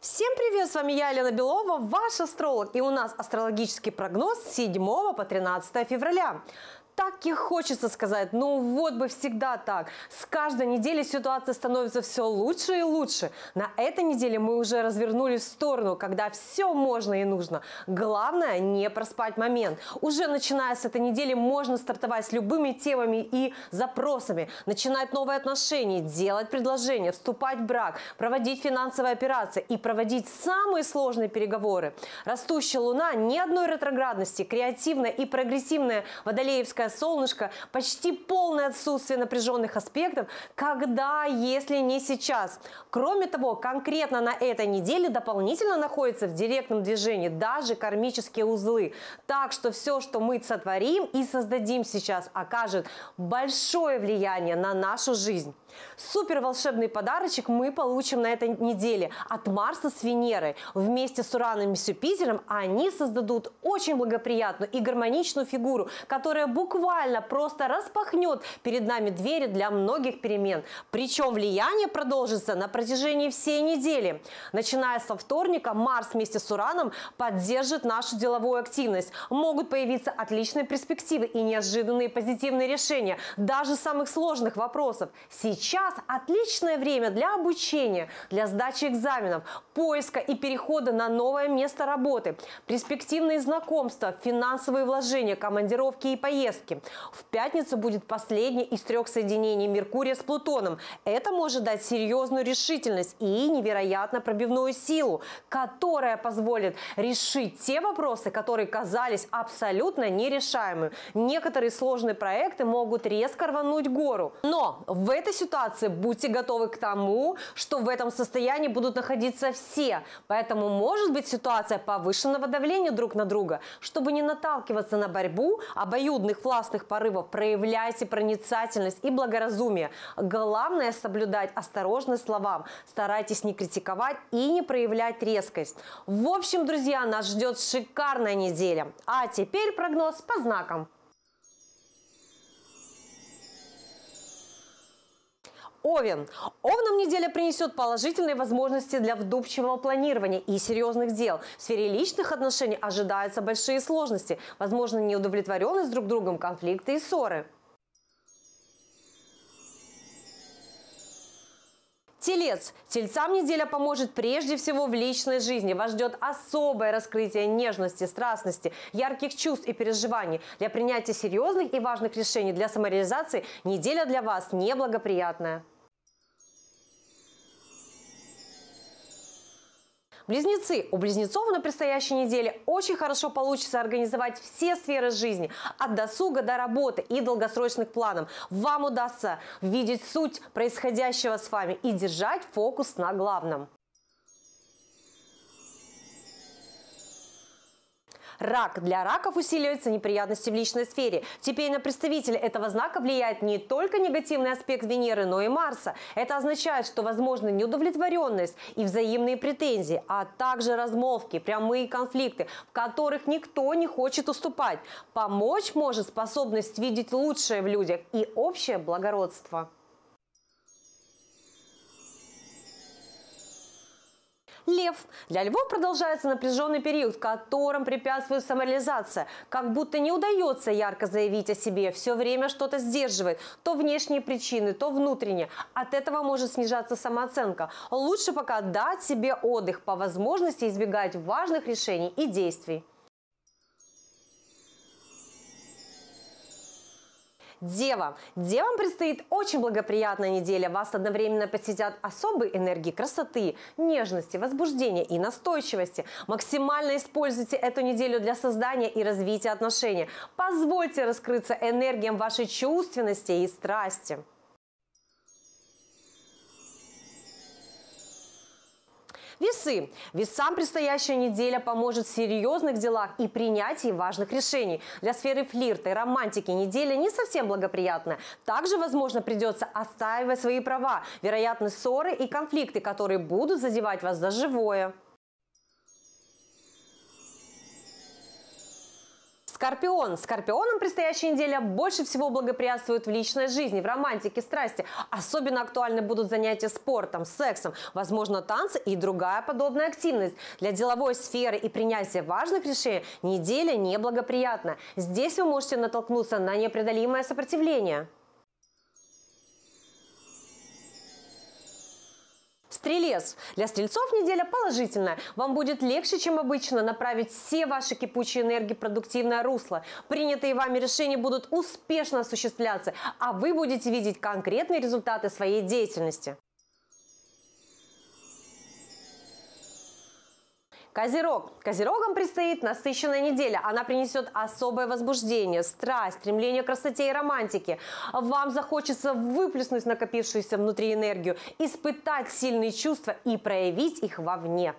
Всем привет, с вами я, Елена Белова, ваш астролог. И у нас астрологический прогноз с 7 по 13 февраля так и хочется сказать, ну вот бы всегда так. С каждой недели ситуация становится все лучше и лучше. На этой неделе мы уже развернули в сторону, когда все можно и нужно. Главное не проспать момент. Уже начиная с этой недели можно стартовать с любыми темами и запросами, начинать новые отношения, делать предложения, вступать в брак, проводить финансовые операции и проводить самые сложные переговоры. Растущая луна ни одной ретроградности, креативная и прогрессивная водолеевская солнышко, почти полное отсутствие напряженных аспектов, когда, если не сейчас. Кроме того, конкретно на этой неделе дополнительно находятся в директном движении даже кармические узлы. Так что все, что мы сотворим и создадим сейчас, окажет большое влияние на нашу жизнь. Супер волшебный подарочек мы получим на этой неделе от Марса с Венерой. Вместе с Ураном и с они создадут очень благоприятную и гармоничную фигуру, которая буквально просто распахнет перед нами двери для многих перемен. Причем влияние продолжится на протяжении всей недели. Начиная со вторника, Марс вместе с Ураном поддержит нашу деловую активность. Могут появиться отличные перспективы и неожиданные позитивные решения, даже самых сложных вопросов. Сейчас сейчас отличное время для обучения, для сдачи экзаменов, поиска и перехода на новое место работы, перспективные знакомства, финансовые вложения, командировки и поездки. В пятницу будет последний из трех соединений Меркурия с Плутоном. Это может дать серьезную решительность и невероятно пробивную силу, которая позволит решить те вопросы, которые казались абсолютно нерешаемыми. Некоторые сложные проекты могут резко рвануть гору. Но в этой ситуации ситуации будьте готовы к тому, что в этом состоянии будут находиться все. Поэтому может быть ситуация повышенного давления друг на друга. Чтобы не наталкиваться на борьбу обоюдных властных порывов, проявляйте проницательность и благоразумие. Главное соблюдать осторожность словам. Старайтесь не критиковать и не проявлять резкость. В общем, друзья, нас ждет шикарная неделя. А теперь прогноз по знакам. Овен. Овнам неделя принесет положительные возможности для вдумчивого планирования и серьезных дел. В сфере личных отношений ожидаются большие сложности, возможно, неудовлетворенность друг другом, конфликты и ссоры. Телец. Тельцам неделя поможет прежде всего в личной жизни. Вас ждет особое раскрытие нежности, страстности, ярких чувств и переживаний. Для принятия серьезных и важных решений для самореализации неделя для вас неблагоприятная. Близнецы. У близнецов на предстоящей неделе очень хорошо получится организовать все сферы жизни. От досуга до работы и долгосрочных планов. Вам удастся видеть суть происходящего с вами и держать фокус на главном. Рак. Для раков усиливаются неприятности в личной сфере. Теперь на представителя этого знака влияет не только негативный аспект Венеры, но и Марса. Это означает, что возможна неудовлетворенность и взаимные претензии, а также размолвки, прямые конфликты, в которых никто не хочет уступать. Помочь может способность видеть лучшее в людях и общее благородство. Лев. Для львов продолжается напряженный период, в котором препятствует самореализация. Как будто не удается ярко заявить о себе, все время что-то сдерживает. То внешние причины, то внутренние. От этого может снижаться самооценка. Лучше пока дать себе отдых, по возможности избегать важных решений и действий. Девам. Девам предстоит очень благоприятная неделя. Вас одновременно посетят особые энергии красоты, нежности, возбуждения и настойчивости. Максимально используйте эту неделю для создания и развития отношений. Позвольте раскрыться энергиям вашей чувственности и страсти. Весы. Весам предстоящая неделя поможет в серьезных делах и принятии важных решений. Для сферы флирта и романтики неделя не совсем благоприятная. Также, возможно, придется отстаивать свои права, вероятны ссоры и конфликты, которые будут задевать вас за живое. Скорпион. Скорпионам предстоящая неделя больше всего благоприятствует в личной жизни, в романтике, страсти. Особенно актуальны будут занятия спортом, сексом, возможно, танцы и другая подобная активность. Для деловой сферы и принятия важных решений неделя неблагоприятна. Здесь вы можете натолкнуться на непреодолимое сопротивление. Стрелец. Для стрельцов неделя положительная. Вам будет легче, чем обычно, направить все ваши кипучие энергии в продуктивное русло. Принятые вами решения будут успешно осуществляться, а вы будете видеть конкретные результаты своей деятельности. Козерог. Козерогам предстоит насыщенная неделя. Она принесет особое возбуждение, страсть, стремление к красоте и романтике. Вам захочется выплеснуть накопившуюся внутри энергию, испытать сильные чувства и проявить их вовне.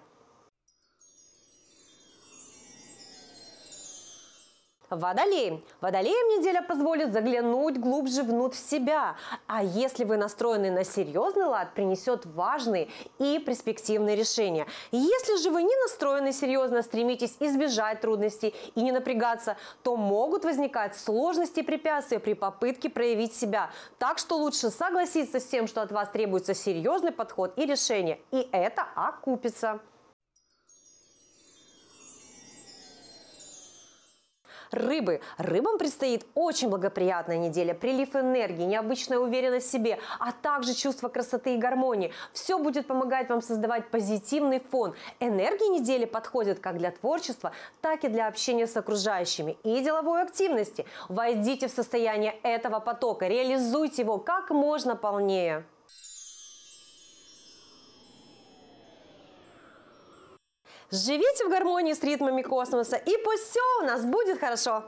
Водолей. Водолеям неделя позволит заглянуть глубже внутрь себя, а если вы настроены на серьезный лад, принесет важные и перспективные решения. Если же вы не настроены серьезно, стремитесь избежать трудностей и не напрягаться, то могут возникать сложности и препятствия при попытке проявить себя. Так что лучше согласиться с тем, что от вас требуется серьезный подход и решение, и это окупится. Рыбы. Рыбам предстоит очень благоприятная неделя. Прилив энергии, необычная уверенность в себе, а также чувство красоты и гармонии. Все будет помогать вам создавать позитивный фон. Энергии недели подходят как для творчества, так и для общения с окружающими и деловой активности. Войдите в состояние этого потока, реализуйте его как можно полнее. Живите в гармонии с ритмами космоса, и пусть все у нас будет хорошо!